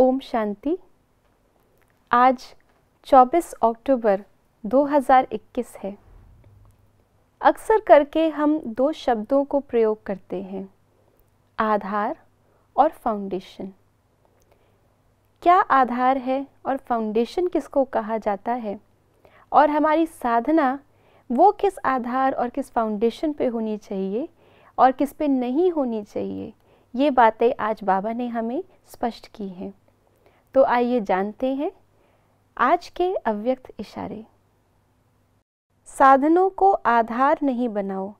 ओम शांति आज 24 अक्टूबर 2021 है अक्सर करके हम दो शब्दों को प्रयोग करते हैं आधार और फाउंडेशन क्या आधार है और फाउंडेशन किसको कहा जाता है और हमारी साधना वो किस आधार और किस फाउंडेशन पे होनी चाहिए और किस पे नहीं होनी चाहिए ये बातें आज बाबा ने हमें स्पष्ट की हैं तो आइए जानते हैं आज के अव्यक्त इशारे साधनों को आधार नहीं बनाओ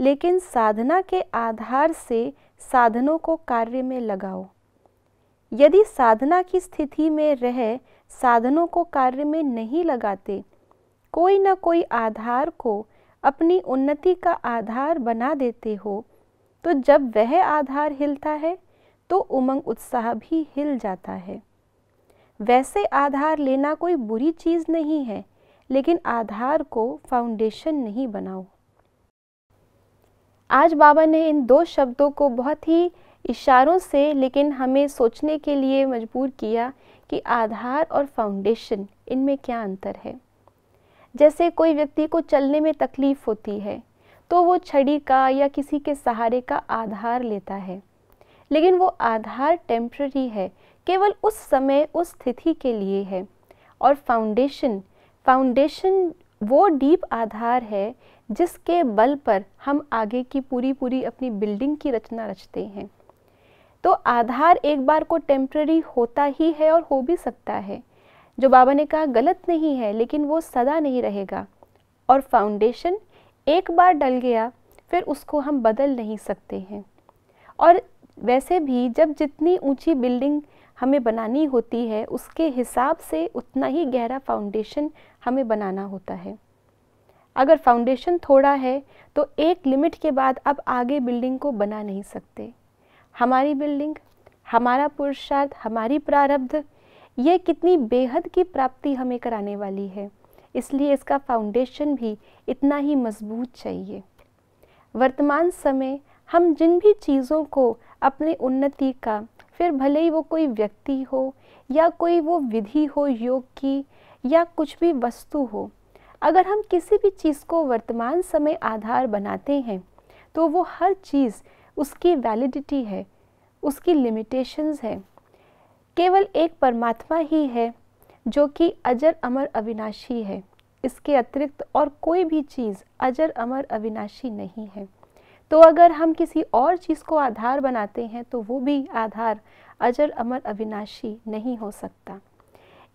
लेकिन साधना के आधार से साधनों को कार्य में लगाओ यदि साधना की स्थिति में रह साधनों को कार्य में नहीं लगाते कोई ना कोई आधार को अपनी उन्नति का आधार बना देते हो तो जब वह आधार हिलता है तो उमंग उत्साह भी हिल जाता है वैसे आधार लेना कोई बुरी चीज़ नहीं है लेकिन आधार को फाउंडेशन नहीं बनाओ आज बाबा ने इन दो शब्दों को बहुत ही इशारों से लेकिन हमें सोचने के लिए मजबूर किया कि आधार और फाउंडेशन इनमें क्या अंतर है जैसे कोई व्यक्ति को चलने में तकलीफ़ होती है तो वो छड़ी का या किसी के सहारे का आधार लेता है लेकिन वो आधार टेम्प्ररी है केवल उस समय उस स्थिति के लिए है और फाउंडेशन फाउंडेशन वो डीप आधार है जिसके बल पर हम आगे की पूरी पूरी अपनी बिल्डिंग की रचना रचते हैं तो आधार एक बार को टेम्प्ररी होता ही है और हो भी सकता है जो बाबा ने कहा गलत नहीं है लेकिन वो सदा नहीं रहेगा और फाउंडेशन एक बार डल गया फिर उसको हम बदल नहीं सकते हैं और वैसे भी जब जितनी ऊंची बिल्डिंग हमें बनानी होती है उसके हिसाब से उतना ही गहरा फाउंडेशन हमें बनाना होता है अगर फाउंडेशन थोड़ा है तो एक लिमिट के बाद अब आगे बिल्डिंग को बना नहीं सकते हमारी बिल्डिंग हमारा पुरुषार्थ हमारी प्रारब्ध यह कितनी बेहद की प्राप्ति हमें कराने वाली है इसलिए इसका फाउंडेशन भी इतना ही मजबूत चाहिए वर्तमान समय हम जिन भी चीज़ों को अपने उन्नति का फिर भले ही वो कोई व्यक्ति हो या कोई वो विधि हो योग की या कुछ भी वस्तु हो अगर हम किसी भी चीज़ को वर्तमान समय आधार बनाते हैं तो वो हर चीज़ उसकी वैलिडिटी है उसकी लिमिटेशंस है केवल एक परमात्मा ही है जो कि अजर अमर अविनाशी है इसके अतिरिक्त और कोई भी चीज़ अजर अमर अविनाशी नहीं है तो अगर हम किसी और चीज़ को आधार बनाते हैं तो वो भी आधार अजर अमर अविनाशी नहीं हो सकता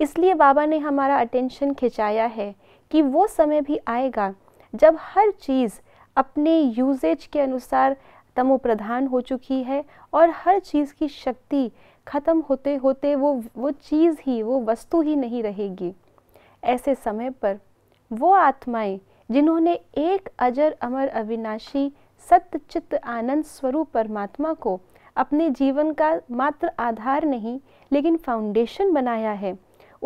इसलिए बाबा ने हमारा अटेंशन खिंचाया है कि वो समय भी आएगा जब हर चीज़ अपने यूजेज के अनुसार तमो प्रधान हो चुकी है और हर चीज़ की शक्ति ख़त्म होते होते वो वो चीज़ ही वो वस्तु ही नहीं रहेगी ऐसे समय पर वो आत्माएं जिन्होंने एक अजर अमर अविनाशी सत्य चित्त आनंद स्वरूप परमात्मा को अपने जीवन का मात्र आधार नहीं लेकिन फाउंडेशन बनाया है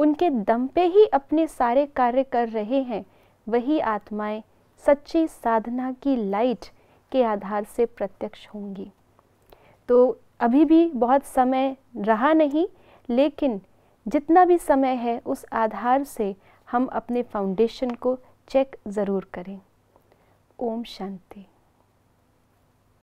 उनके दम पे ही अपने सारे कार्य कर रहे हैं वही आत्माएं सच्ची साधना की लाइट के आधार से प्रत्यक्ष होंगी तो अभी भी बहुत समय रहा नहीं लेकिन जितना भी समय है उस आधार से हम अपने फाउंडेशन को चेक ज़रूर करें ओम शांति